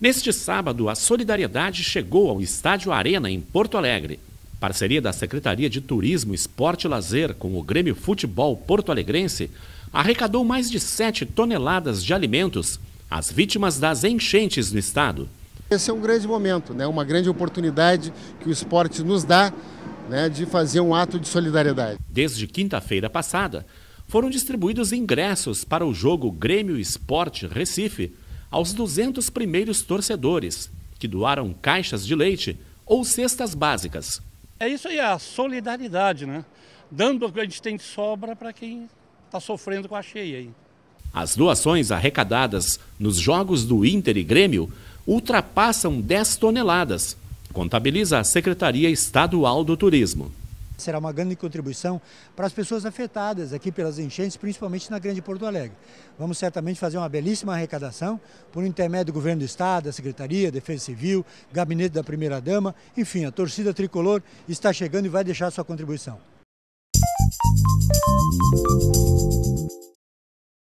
Neste sábado, a solidariedade chegou ao Estádio Arena, em Porto Alegre. Parceria da Secretaria de Turismo, Esporte e Lazer com o Grêmio Futebol Porto Alegrense arrecadou mais de 7 toneladas de alimentos às vítimas das enchentes no estado. Esse é um grande momento, né? uma grande oportunidade que o esporte nos dá né? de fazer um ato de solidariedade. Desde quinta-feira passada, foram distribuídos ingressos para o jogo Grêmio Esporte Recife aos 200 primeiros torcedores, que doaram caixas de leite ou cestas básicas. É isso aí, a solidariedade, né? Dando o que a gente tem de sobra para quem está sofrendo com a cheia. Aí. As doações arrecadadas nos jogos do Inter e Grêmio ultrapassam 10 toneladas, contabiliza a Secretaria Estadual do Turismo. Será uma grande contribuição para as pessoas afetadas aqui pelas enchentes, principalmente na Grande Porto Alegre. Vamos certamente fazer uma belíssima arrecadação por intermédio do Governo do Estado, da Secretaria, Defesa Civil, Gabinete da Primeira-Dama, enfim, a torcida tricolor está chegando e vai deixar sua contribuição.